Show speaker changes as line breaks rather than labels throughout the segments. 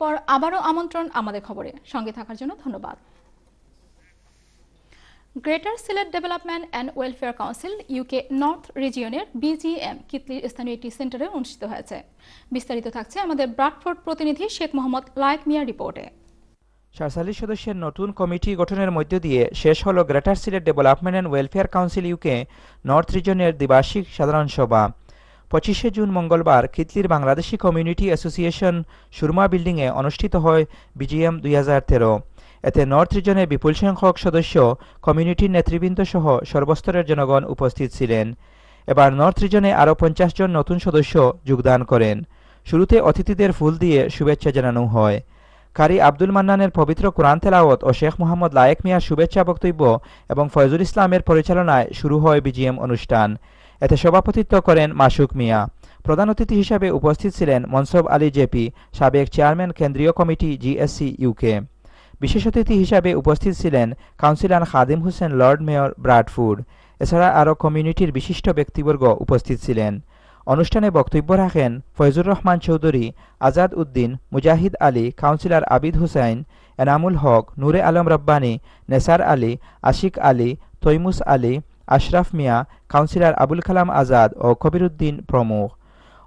পর আবারও আমন্ত্রণ আমাদের খবরে সঙ্গে থাকার জন্য ধন্যবাদ greater Sylhet development and welfare council UK north রিজিয়নের বিজিএম কিতলির স্থানীয় একটি সেন্টারে অনুষ্ঠিত হয়েছে বিস্তারিত থাকছে আমাদের ব্রাডফোর্ড প্রতিনিধি শেখ মোহাম্মদ লায়ক মিয়া রিপোর্টে
সাতচল্লিশ সদস্যের নতুন কমিটি গঠনের মধ্য দিয়ে শেষ হল greater Sylhet development and welfare council UK north রিজনের দ্বিবার্ষিক সাধারণ সভা পঁচিশে জুন মঙ্গলবার খিতলির বাংলাদেশি কমিউনিটি অ্যাসোসিয়েশন সুরমা বিল্ডিংয়ে অনুষ্ঠিত হয় বিজিএম দুই এতে নর্থ রিজনে বিপুল সংখ্যক সদস্য কমিউনিটির নেতৃবৃন্দ সহ সর্বস্তরের জনগণ উপস্থিত ছিলেন এবার নর্থ রিজনে আরও পঞ্চাশ জন নতুন সদস্য যোগদান করেন শুরুতে অতিথিদের ফুল দিয়ে শুভেচ্ছা জানানো হয় কারি আব্দুল মান্নানের পবিত্র কোরআন তেলাওয়াত ও শেখ মোহাম্মদ লায়েক মিয়ার শুভেচ্ছা বক্তব্য এবং ফয়জুল ইসলামের পরিচালনায় শুরু হয় বিজিএম অনুষ্ঠান এতে সভাপতিত্ব করেন মাসুক মিয়া প্রধান অতিথি হিসাবে উপস্থিত ছিলেন মনসব আলী জেপি সাবেক চেয়ারম্যান কেন্দ্রীয় কমিটি জিএসসি ইউকে বিশেষ অতিথি হিসাবে উপস্থিত ছিলেন councillor Khadim Hossain lord mayor Bradford এছাড়া আরও কমিউনিটির বিশিষ্ট ব্যক্তিবর্গ উপস্থিত ছিলেন অনুষ্ঠানে বক্তব্য রাখেন ফয়জুর রহমান চৌধুরী আজাদ উদ্দিন মুজাহিদ আলী কাউন্সিলর আবিদ হুসাইন এনামুল হক নূরে আলম রব্বানি নেসার আলী আশিক আলী তৈমুস আলী আশরাফ মিয়া কাউন্সিলর আবুল কালাম আজাদ ও কবিরুদ্দিন প্রমুখ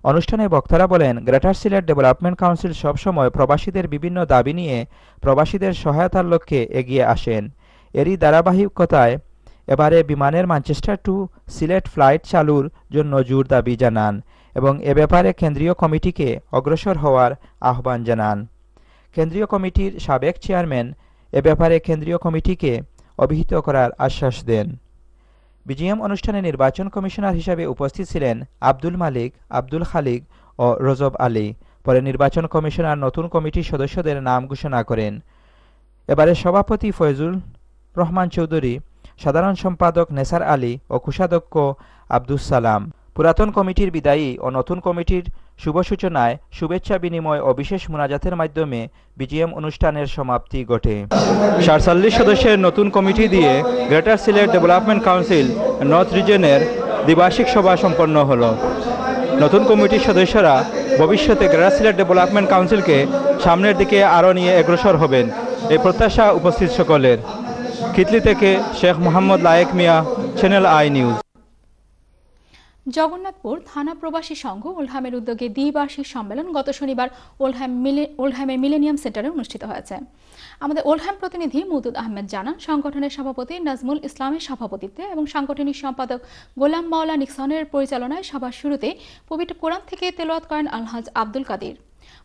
অনুষ্ঠানে বক্তারা বলেন গ্রেটার সিলেট ডেভেলপমেন্ট কাউন্সিল সবসময় প্রবাসীদের বিভিন্ন দাবি নিয়ে প্রবাসীদের সহায়তার লক্ষ্যে এগিয়ে আসেন এরই ধারাবাহিকতায় এবারে বিমানের ম্যানচেস্টার টু সিলেট ফ্লাইট চালুর জন্য জোর দাবি জানান এবং এ ব্যাপারে কেন্দ্রীয় কমিটিকে অগ্রসর হওয়ার আহ্বান জানান কেন্দ্রীয় কমিটির সাবেক চেয়ারম্যান এ ব্যাপারে কেন্দ্রীয় কমিটিকে অভিহিত করার আশ্বাস দেন বিজিএম অনুষ্ঠানে নির্বাচন কমিশনার হিসাবে উপস্থিত ছিলেন আব্দুল মালিক আব্দুল খালিক ও রজব আলী পরে নির্বাচন কমিশনার নতুন কমিটির সদস্যদের নাম ঘোষণা করেন এবারে সভাপতি ফয়জুল রহমান চৌধুরী সাধারণ সম্পাদক নেসার আলী ও কোষাধ্যক্ষ আব্দুস সালাম পুরাতন কমিটির বিদায়ী ও নতুন কমিটির শুভ সূচনায় শুভেচ্ছা বিনিময় ও বিশেষ মোনাজাতের মাধ্যমে বিজিএম অনুষ্ঠানের সমাপ্তি ঘটে সাতচল্লিশ সদস্যের নতুন কমিটি দিয়ে greater Sylhet development council north রিজনের দ্বিবার্ষিক সভা সম্পন্ন হল নতুন কমিটির সদস্যরা ভবিষ্যতে গ্রেটার সিলেট ডেভেলপমেন্ট কাউন্সিলকে সামনের দিকে আরও নিয়ে অগ্রসর হবেন এই প্রত্যাশা উপস্থিত সকলের খিতলি থেকে Sheikh Mohammad Layek Miah channel I news
Jagannathpur থানা প্রবাসী সংঘ ওলহামের উদ্যোগে দ্বিবার্ষিক সম্মেলন গত শনিবার ওলহামের মিলেনিয়াম সেন্টারে অনুষ্ঠিত হয়েছে আমাদের ওলহাম প্রতিনিধি মুদুদ আহমেদ জানান সংগঠনের সভাপতি নাজমুল ইসলামের সভাপতিত্বে এবং সাংগঠনিক সম্পাদক গোলাম মাওলা নিক্সনের পরিচালনায় সভার শুরুতে পবিত্র কোরআন থেকে তেলোয়াত করেন আলহাজ আব্দুল কাদির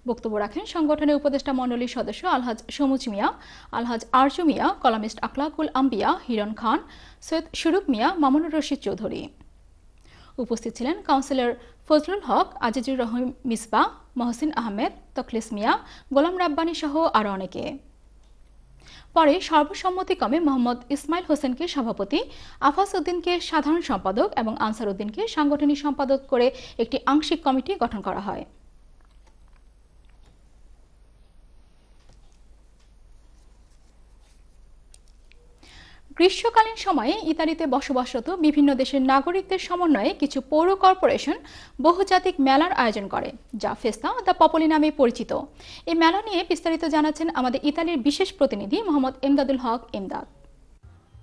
বক্তব্য রাখেন সংগঠনের উপদেষ্টা মণ্ডলীর সদস্য আলহাজ সমুজ মিয়া আলহাজ আরজু মিয়া কলামিস্ট আকলাকুল আম্বিয়া হিরণ খান সৈয়দ সুরুক মিয়া মামুনুর রশিদ চৌধুরী উপস্থিত ছিলেন কাউন্সিলর ফজলুল হক আজিজুর রহিম মিসবা মহসিন আহমেদ তখলিস মিয়া গোলাম রাব্বানি সহ আরও অনেকে পরে সর্বসম্মতিক্রমে মোহাম্মদ ইসমাইল হোসেনকে সভাপতি আফাস উদ্দিনকে সাধারণ সম্পাদক এবং আনসার উদ্দিনকে সাংগঠনিক সম্পাদক করে একটি আংশিক কমিটি গঠন করা হয় গ্রীষ্মকালীন সময়ে ইতালিতে বসবাসরত বিভিন্ন দেশের নাগরিকদের সমন্বয়ে কিছু পৌর কর্পোরেশন বহুজাতিক মেলার আয়োজন করে যা ফেস্তা দ্য পপলি নামে পরিচিত এই মেলা নিয়ে বিস্তারিত জানাচ্ছেন আমাদের ইতালির বিশেষ প্রতিনিধি মোহাম্মদ এমদাদুল হক এমদাদ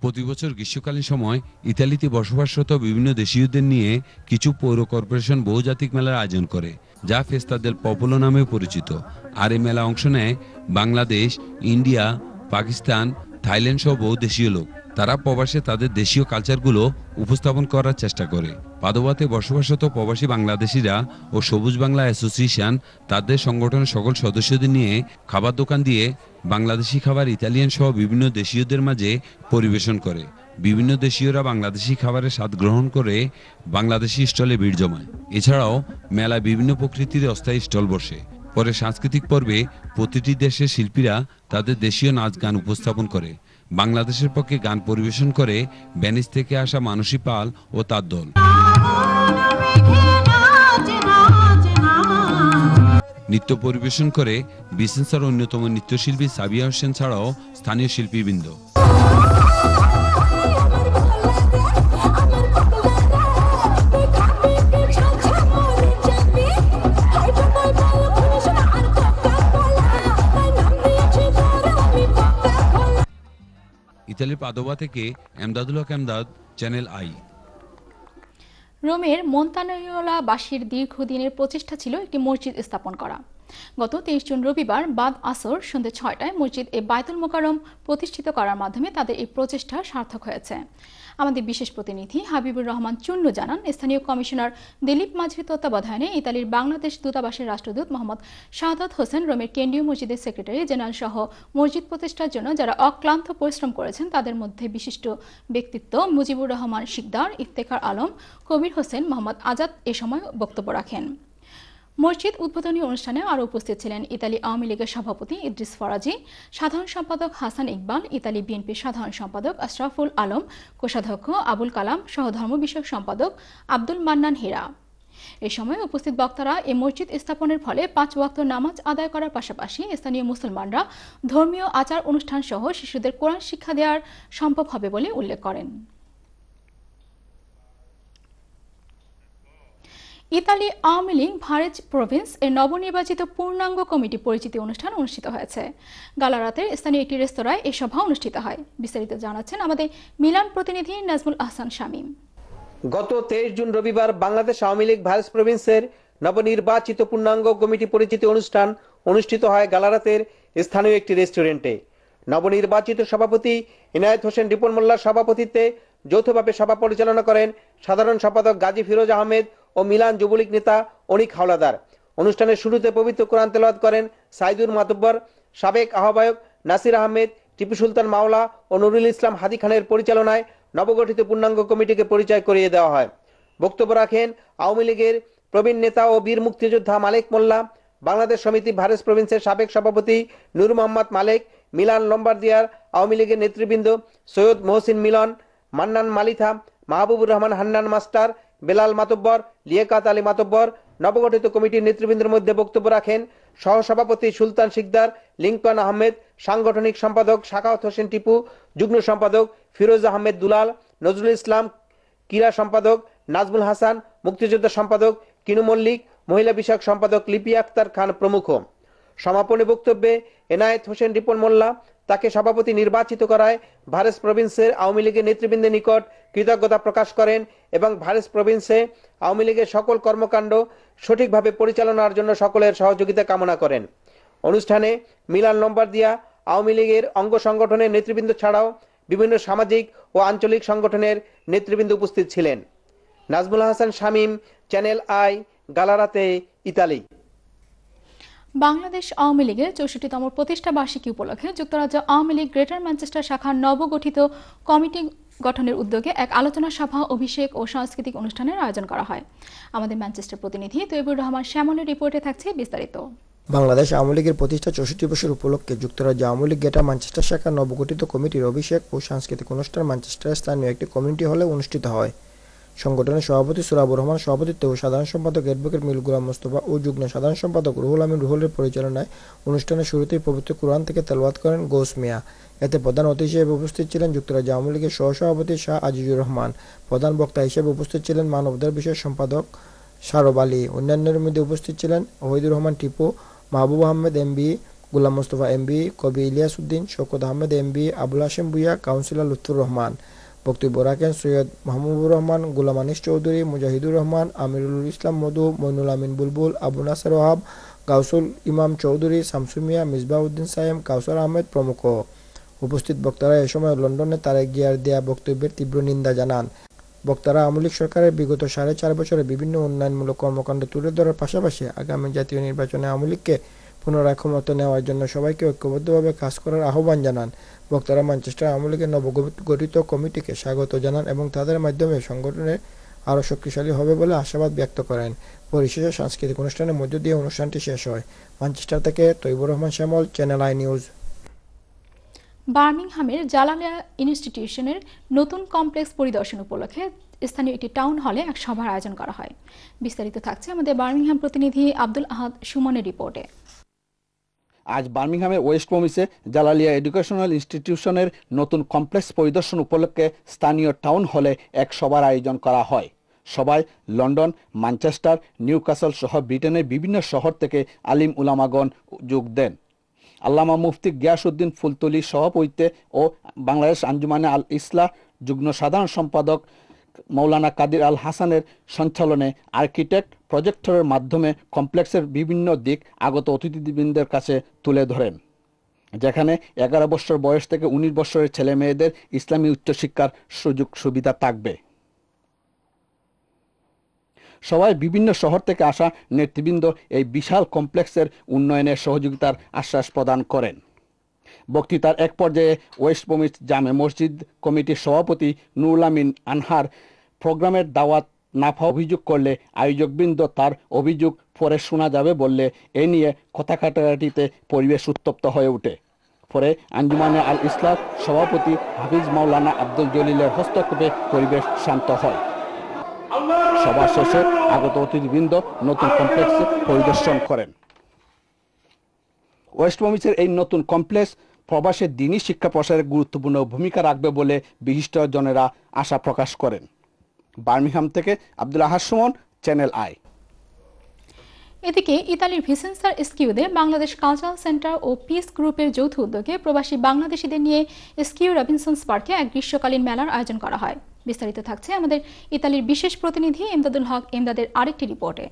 প্রতি বছর গ্রীষ্মকালীন সময় ইতালিতে বসবাসরত বিভিন্ন দেশীয়দের নিয়ে কিছু পৌর কর্পোরেশন বহুজাতিক মেলার আয়োজন করে যা ফেস্তাদের পপলো নামে পরিচিত আর এই মেলা অংশ নেয় বাংলাদেশ ইন্ডিয়া পাকিস্তান থাইল্যান্ড সহ বহু দেশীয় লোক তারা প্রবাসে তাদের দেশীয় কালচারগুলো উপস্থাপন করার চেষ্টা করে পাদোয়াতে বসবাসত প্রবাসী বাংলাদেশিরা ও সবুজ বাংলা অ্যাসোসিয়েশন তাদের সংগঠনের সকল সদস্যদের নিয়ে খাবার দোকান দিয়ে বাংলাদেশি খাবার ইতালিয়ান সহ বিভিন্ন দেশীয়দের মাঝে পরিবেশন করে বিভিন্ন দেশীয়রা বাংলাদেশি খাবারের স্বাদ গ্রহণ করে বাংলাদেশি স্টলে ভিড় জমায় এছাড়াও মেলা বিভিন্ন প্রকৃতির অস্থায়ী স্টল বসে পরে সাংস্কৃতিক পর্বে প্রতিটি দেশের শিল্পীরা তাদের দেশীয় নাচ গান উপস্থাপন করে বাংলাদেশের পক্ষে গান পরিবেশন করে ভ্যানিস থেকে আসা মানসী পাল ও তার দল নৃত্য পরিবেশন করে বিশেষ অন্যতম নৃত্যশিল্পী সাবিয়া হোসেন ছাড়াও স্থানীয় শিল্পীবৃন্দ ইতালির পাদোবা থেকে এমদাদুল হক এমদাদ চ্যানেল আই
রোমের মন্তানিওলা বাসীর দীর্ঘদিনের প্রচেষ্টা ছিল একটি মসজিদ স্থাপন করা গত তেইশ জুন রবিবার বাদ আসর সন্ধ্যে ছয়টায় মসজিদ এ বায়তুল মোকারম প্রতিষ্ঠিত করার মাধ্যমে তাদের এই প্রচেষ্টা সার্থক হয়েছে আমাদের বিশেষ প্রতিনিধি হাবিবুর রহমান চুন্ডু জানান স্থানীয় কমিশনার দিলীপ মাঝির তত্ত্বাবধানে ইতালির বাংলাদেশ দূতাবাসের রাষ্ট্রদূত মোহাম্মদ শাহাদ হোসেন রোমের কেন্দ্রীয় মসজিদের সেক্রেটারি জেনারেল সহ মসজিদ প্রতিষ্ঠার জন্য যারা অক্লান্ত পরিশ্রম করেছেন তাদের মধ্যে বিশিষ্ট ব্যক্তিত্ব মুজিবুর রহমান শিকদার ইফতেখার আলম কবির হোসেন মোহাম্মদ আজাদ এ সময় বক্তব্য রাখেন মসজিদ উদ্বোধনী অনুষ্ঠানে আরও উপস্থিত ছিলেন ইতালি আওয়ামী লীগের সভাপতি ইদ্রিস ফরাজি সাধারণ সম্পাদক হাসান ইকবাল ইতালি বিএনপির সাধারণ সম্পাদক আশরাফুল আলম কোষাধ্যক্ষ আবুল কালাম সহ ধর্ম বিষয়ক সম্পাদক আব্দুল মান্নান হীরা এ সময় উপস্থিত বক্তারা এ মসজিদ স্থাপনের ফলে পাঁচ ওয়াক্ত নামাজ আদায় করার পাশাপাশি স্থানীয় মুসলমানরা ধর্মীয় আচার অনুষ্ঠান সহ শিশুদের কোরআন শিক্ষা দেওয়ার সম্ভব হবে বলে উল্লেখ করেন Italy Awami League Varese province এর নবনির্বাচিত পূর্ণাঙ্গ কমিটি পরিচিতি অনুষ্ঠান অনুষ্ঠিত হয়েছে গালারাতে স্থানীয় একটি রেস্তোরাঁয় এই সভা অনুষ্ঠিত হয় বিস্তারিত জানাচ্ছেন আমাদের মিলান প্রতিনিধি নাজমুল আহসান শামীম
গত তেইশ জুন রবিবার বাংলাদেশ আওয়ামী লীগ ভারেজ প্রভিন্সের নবনির্বাচিত পূর্ণাঙ্গ কমিটি পরিচিতি অনুষ্ঠান অনুষ্ঠিত হয় গালারাতের স্থানীয় একটি রেস্টুরেন্টে নবনির্বাচিত সভাপতি ইনায়েত হোসেন রিপন মোল্লার সভাপতিত্বে যৌথভাবে সভা পরিচালনা করেন সাধারণ সম্পাদক গাজী ফিরোজ আহমেদ ও মিলান যুবলীগ নেতা অনিক হাওলাদার অনুষ্ঠানের শুরুতে পবিত্র কোরআন তেলাওয়াত করেন সাইদুর মাতব্বর সাবেক আহ্বায়ক নাসির আহমেদ টিপু সুলতান মাওলা ও নুরুল ইসলাম হাদি খানের পরিচালনায় নবগঠিত পূর্ণাঙ্গ কমিটিকে পরিচয় করিয়ে দেওয়া হয় বক্তব্য রাখেন আওয়ামী লীগের প্রবীণ নেতা ও বীর মুক্তিযোদ্ধা মালিক মোল্লা বাংলাদেশ সমিতি ভারেস প্রভিন্সের সাবেক সভাপতি নূর মোহাম্মদ মালিক মিলান দিয়ার আওয়ামী লীগের নেতৃবৃন্দ সৈয়দ মোহসিন মিলন মান্নান মালিথা মাহবুবুর রহমান হান্নান মাস্টার বেলাল মাতব্বর লিয়াকাত আলী মাতব্বর নবগঠিত কমিটির নেতৃবৃন্দের মধ্যে বক্তব্য রাখেন সহসভাপতি সুলতান শিকদার লিঙ্কন আহমেদ সাংগঠনিক সম্পাদক শাকাওত হোসেন টিপু যুগ্ম সম্পাদক ফিরোজ আহমেদ দুলাল নজরুল ইসলাম ক্রীড়া সম্পাদক নাজমুল হাসান মুক্তিযোদ্ধা সম্পাদক কিনু মল্লিক মহিলা বিষয়ক সম্পাদক লিপি আক্তার খান প্রমুখ সমাপনী বক্তব্যে এনায়েত হোসেন রিপন মোল্লা তাকে সভাপতি নির্বাচিত করায় ভারেস প্রভিন্সের আওয়ামী লীগের নেতৃবৃন্দের নিকট কৃতজ্ঞতা প্রকাশ করেন এবং ভারেস প্রভিন্সে আওয়ামী লীগের সকল কর্মকাণ্ড সঠিকভাবে পরিচালনার জন্য সকলের সহযোগিতা কামনা করেন অনুষ্ঠানে মিলান দিয়া আওয়ামী লীগের অঙ্গ সংগঠনের নেতৃবৃন্দ ছাড়াও বিভিন্ন সামাজিক ও আঞ্চলিক সংগঠনের নেতৃবৃন্দ উপস্থিত ছিলেন Nazmul Hasan Shamim channel I Gallarate Italy
Bangladesh Awami লীগের চৌষট্টিতম প্রতিষ্ঠা বার্ষিকী উপলক্ষে যুক্তরাজ্য আওয়ামী লীগ গ্রেটার ম্যানচেস্টার শাখার নবগঠিত কমিটি গঠনের উদ্যোগে এক আলোচনা সভা অভিষেক ও সাংস্কৃতিক অনুষ্ঠানের আয়োজন করা হয় আমাদের ম্যানচেস্টার প্রতিনিধি তৈবুর রহমান শ্যামলের রিপোর্টে থাকছে বিস্তারিত
বাংলাদেশ আওয়ামী লীগের প্রতিষ্ঠা চৌষট্টি বছর উপলক্ষে যুক্তরাজ্য আওয়ামী লীগ গেটা ম্যানচেস্টার শাখার নবগঠিত কমিটির অভিষেক ও সাংস্কৃতিক অনুষ্ঠান ম্যানচেস্টারের স্থানীয় একটি কমিউনিটি হলে অনুষ্ঠিত হয় সংগঠনের সভাপতি সুরাবুর রহমান সভাপতিত্বে ও সাধারণ সম্পাদক এডভোকেট মিল গুলাম মোস্তফা ও যুগ্ম সাধারণ সম্পাদক রুহুল আমিন রুহুলের পরিচালনায় অনুষ্ঠানের শুরুতেই পবিত্র কোরআন থেকে তেলবাদ করেন গোস মিয়া এতে প্রধান অতিথি হিসেবে উপস্থিত ছিলেন যুক্তরাজ্য আওয়ামী লীগের সহসভাপতি শাহ আজিজুর রহমান প্রধান বক্তা হিসেবে উপস্থিত ছিলেন মানবদের বিশেষ সম্পাদক শারব আলী অন্যান্যের মধ্যে উপস্থিত ছিলেন ওহিদুর রহমান টিপু মাহবুব আহমেদ এমবি গুলাম মোস্তফা এমবি কবি ইলিয়াস উদ্দিন শওকত আহমেদ এমবি আবুল হাসেম বুয়া কাউন্সিলর লুৎফুর রহমান বক্তব্য রাখেন সৈয়দ মাহমুবুর রহমান গোলাম আনিস চৌধুরী মুজাহিদুর রহমান আমিরুল ইসলাম মধু মইনুল আমিন বুলবুল আবু নাসের ওহাব গাউসুল ইমাম চৌধুরী শামসুমিয়া মিসবা উদ্দিন সায়েম কাউসার আহমেদ প্রমুখ উপস্থিত বক্তারা এ সময় লন্ডনে তারেক গিয়ার দেয়া বক্তব্যের তীব্র নিন্দা জানান বক্তারা আওয়ামী লীগ সরকারের বিগত সাড়ে চার বছরে বিভিন্ন উন্নয়নমূলক কর্মকাণ্ড তুলে ধরার পাশাপাশি আগামী জাতীয় নির্বাচনে আওয়ামী লীগকে পুনরায় ক্ষমতা নেওয়ার জন্য সবাইকে ঐক্যবদ্ধভাবে কাজ করার আহ্বান জানান বক্তারা ম্যানচেস্টার আওয়ামী লীগের নবগঠিত কমিটিকে স্বাগত জানান এবং তাদের মাধ্যমে সংগঠনের আরও শক্তিশালী হবে বলে আশাবাদ ব্যক্ত করেন পরিশেষে সাংস্কৃতিক অনুষ্ঠানের মধ্য দিয়ে অনুষ্ঠানটি শেষ হয় ম্যানচেস্টার থেকে Taibur Rahman Shyamal channel I news
বার্মিংহামের জালামিয়া ইনস্টিটিউশনের নতুন কমপ্লেক্স পরিদর্শন উপলক্ষে স্থানীয় একটি টাউন হলে এক সভার আয়োজন করা হয় বিস্তারিত থাকছে আমাদের বার্মিংহাম প্রতিনিধি আব্দুল আহাদ সুমনের রিপোর্টে
আজ বার্মিংহামের ওয়েস্ট প্রমিসে জালালিয়া এডুকেশনাল ইনস্টিটিউশনের নতুন কমপ্লেক্স পরিদর্শন উপলক্ষে স্থানীয় টাউন হলে এক সভার আয়োজন করা হয় সবাই লন্ডন ম্যানচেস্টার নিউকাসল সহ ব্রিটেনের বিভিন্ন শহর থেকে আলিম উলামাগণ যোগ দেন আল্লামা মুফতি গিয়াসউদ্দিন ফুলতলি সভাপতিত্বে ও বাংলাদেশ আঞ্জুমানে আল ইসলা যুগ্ম সাধারণ সম্পাদক মৌলানা কাদির আল হাসানের সঞ্চালনে আর্কিটেক্ট প্রজেক্টরের মাধ্যমে কমপ্লেক্সের বিভিন্ন দিক আগত অতিথিবৃন্দের কাছে তুলে ধরেন যেখানে এগারো বছর বয়স থেকে উনিশ বছরের ছেলে মেয়েদের ইসলামী উচ্চশিক্ষার সুযোগ সুবিধা থাকবে সবাই বিভিন্ন শহর থেকে আসা নেতৃবৃন্দ এই বিশাল কমপ্লেক্সের উন্নয়নে সহযোগিতার আশ্বাস প্রদান করেন বক্তৃতার এক পর্যায়ে ওয়েস্ট বমিজ জামে মসজিদ কমিটির সভাপতি নুরুলামিন আমিন আনহার প্রোগ্রামের দাওয়াত নাফা অভিযোগ করলে আয়োজকবৃন্দ তার অভিযোগ পরে শোনা যাবে বললে এ নিয়ে কথা কাটাকাটিতে পরিবেশ উত্তপ্ত হয়ে ওঠে পরে আঞ্জুমানে আল ইসলাম সভাপতি হাফিজ মাওলানা আব্দুল জলিলের হস্তক্ষেপে পরিবেশ শান্ত হয় সভা শেষে আগত অতিথিবৃন্দ নতুন কমপ্লেক্স পরিদর্শন করেন ওয়েস্ট বমিচের এই নতুন কমপ্লেক্স প্রবাসের দিনই শিক্ষা প্রসারে গুরুত্বপূর্ণ ভূমিকা রাখবে বলে বিশিষ্টজনেরা আশা প্রকাশ করেন বার্মিংহাম থেকে আব্দুল আহার সুমন চ্যানেল আই
এদিকে ইতালির ভিসেন্সার স্কিউদে বাংলাদেশ কালচারাল সেন্টার ও পিস গ্রুপের যৌথ উদ্যোগে প্রবাসী বাংলাদেশিদের নিয়ে স্কিউ রবিনসন্স পার্কে এক গ্রীষ্মকালীন মেলার আয়োজন করা হয় বিস্তারিত থাকছে আমাদের ইতালির বিশেষ প্রতিনিধি এমদাদুল হক এমদাদের আরেকটি রিপোর্টে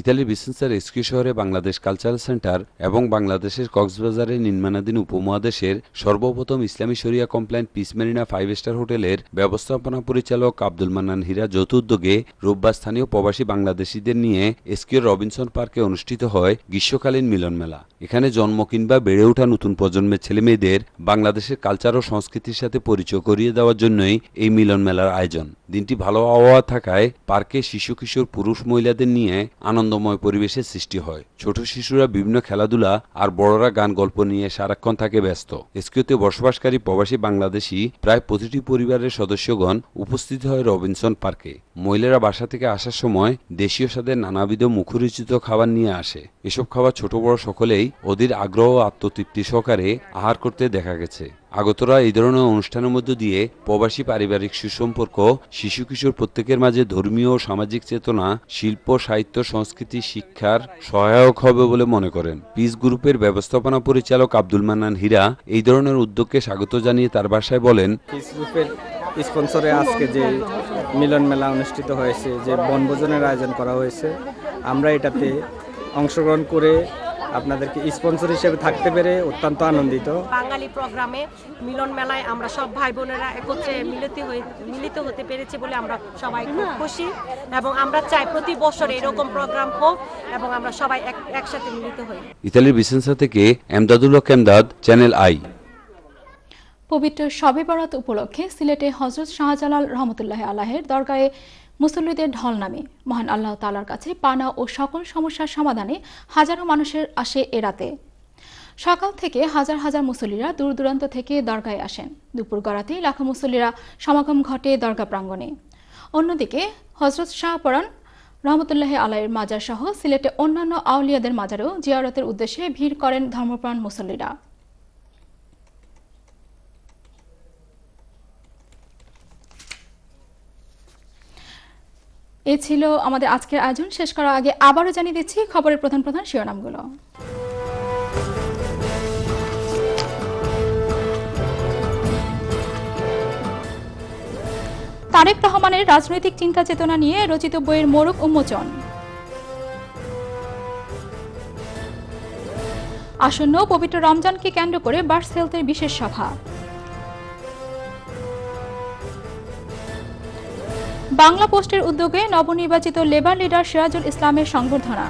ইতালির বিসেন্সার এসকিউ শহরে বাংলাদেশ কালচারাল সেন্টার এবং বাংলাদেশের কক্সবাজারের নির্মাণাধীন উপমহাদেশের সর্বপ্রথম ইসলামী শরিয়া compliant Peace Marina five star হোটেলের ব্যবস্থাপনা পরিচালক আব্দুল মান্নান হীরা যৌথ উদ্যোগে রোববার স্থানীয় প্রবাসী বাংলাদেশিদের নিয়ে এসকিউ রবিনসন পার্কে অনুষ্ঠিত হয় গ্রীষ্মকালীন মিলন মেলা এখানে জন্ম কিংবা বেড়ে ওঠা নতুন প্রজন্মের ছেলেমেয়েদের বাংলাদেশের কালচার ও সংস্কৃতির সাথে পরিচয় করিয়ে দেওয়ার জন্যই এই মিলন মেলার আয়োজন দিনটি ভালো আবহাওয়া থাকায় পার্কে শিশু কিশোর পুরুষ মহিলাদের নিয়ে আনন্দ আনন্দময় পরিবেশের সৃষ্টি হয় ছোট শিশুরা বিভিন্ন খেলাধুলা আর বড়রা গান গল্প নিয়ে সারাক্ষণ থাকে ব্যস্ত এসকিউতে বসবাসকারী প্রবাসী বাংলাদেশি প্রায় প্রতিটি পরিবারের সদস্যগণ উপস্থিত হয় রবিনসন পার্কে মহিলারা বাসা থেকে আসার সময় দেশীয় স্বাদের নানাবিধ মুখরিচিত খাবার নিয়ে আসে এসব খাবার ছোট বড় সকলেই ওদের আগ্রহ আত্মতৃপ্তি সহকারে আহার করতে দেখা গেছে আগতরা এই ধরনের অনুষ্ঠানের মধ্য দিয়ে প্রবাসী পারিবারিক সুসম্পর্ক শিশু কিশোর প্রত্যেকের মাঝে ধর্মীয় ও সামাজিক চেতনা শিল্প সাহিত্য সংস্কৃতি শিক্ষার সহায়ক হবে বলে মনে করেন পিস গ্রুপের ব্যবস্থাপনা পরিচালক আব্দুল মান্নান হীরা এই ধরনের উদ্যোগকে স্বাগত জানিয়ে তার ভাষায় বলেন
স্পন্সরে আজকে যে মিলন মেলা অনুষ্ঠিত হয়েছে যে বনভোজনের আয়োজন করা হয়েছে আমরা এটাতে অংশগ্রহণ করে আপনাদেরকে স্পন্সর হিসেবে থাকতে পেরে অত্যন্ত আনন্দিত
বাঙালি প্রোগ্রামে মিলন মেলায় আমরা সব ভাই বোনেরা একত্রে মিলিত হয়ে মিলিত হতে পেরেছি বলে আমরা সবাই খুব খুশি এবং আমরা চাই প্রতি বছর এরকম প্রোগ্রাম হোক এবং আমরা সবাই একসাথে মিলিত হই
ইতালির বিসেন্সা থেকে এমদাদুল্লাহ কেমদাদ চ্যানেল আই
পবিত্র শবে বরাত উপলক্ষে সিলেটে হজরত শাহজালাল রহমতুল্লাহ আলাহের দরগায়ে মুসল্লিদের ঢল নামে মহান আল্লাহ তালার কাছে পানা ও সকল সমস্যার সমাধানে হাজারো মানুষের আসে এরাতে সকাল থেকে হাজার হাজার মুসল্লিরা দূর দূরান্ত থেকে দরগায় আসেন দুপুর গড়াতে লাখো মুসল্লিরা সমাগম ঘটে দরগা প্রাঙ্গণে অন্যদিকে হজরত শাহপরান রহমতুল্লাহ আলাইয়ের মাজার সহ সিলেটে অন্যান্য আউলিয়াদের মাজারেও জিয়ারতের উদ্দেশ্যে ভিড় করেন ধর্মপ্রাণ মুসল্লিরা এ ছিল আমাদের আজকের আয়োজন শেষ করার আগে আবারও জানিয়ে দিচ্ছি খবরের প্রধান প্রধান শিরোনামগুলো তারেক রহমানের রাজনৈতিক চিন্তা চেতনা নিয়ে রচিত বইয়ের মোড়ক উন্মোচন আসন্ন পবিত্র রমজানকে কেন্দ্র করে বার্স হেলথের বিশেষ সভা বাংলা পোস্টের উদ্যোগে নবনির্বাচিত লেবার লিডার সিরাজুল ইসলামের সংবর্ধনা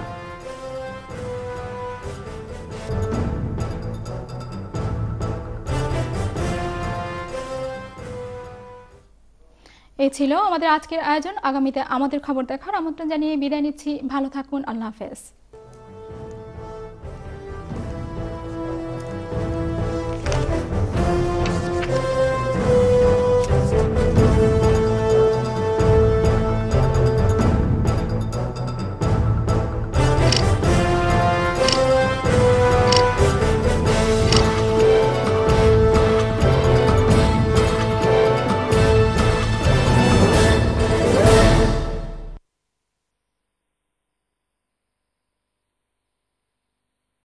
এই ছিল আমাদের আজকের আয়োজন আগামীতে আমাদের খবর দেখার আমন্ত্রণ জানিয়ে বিদায় নিচ্ছি ভালো থাকুন আল্লাহ হাফেজ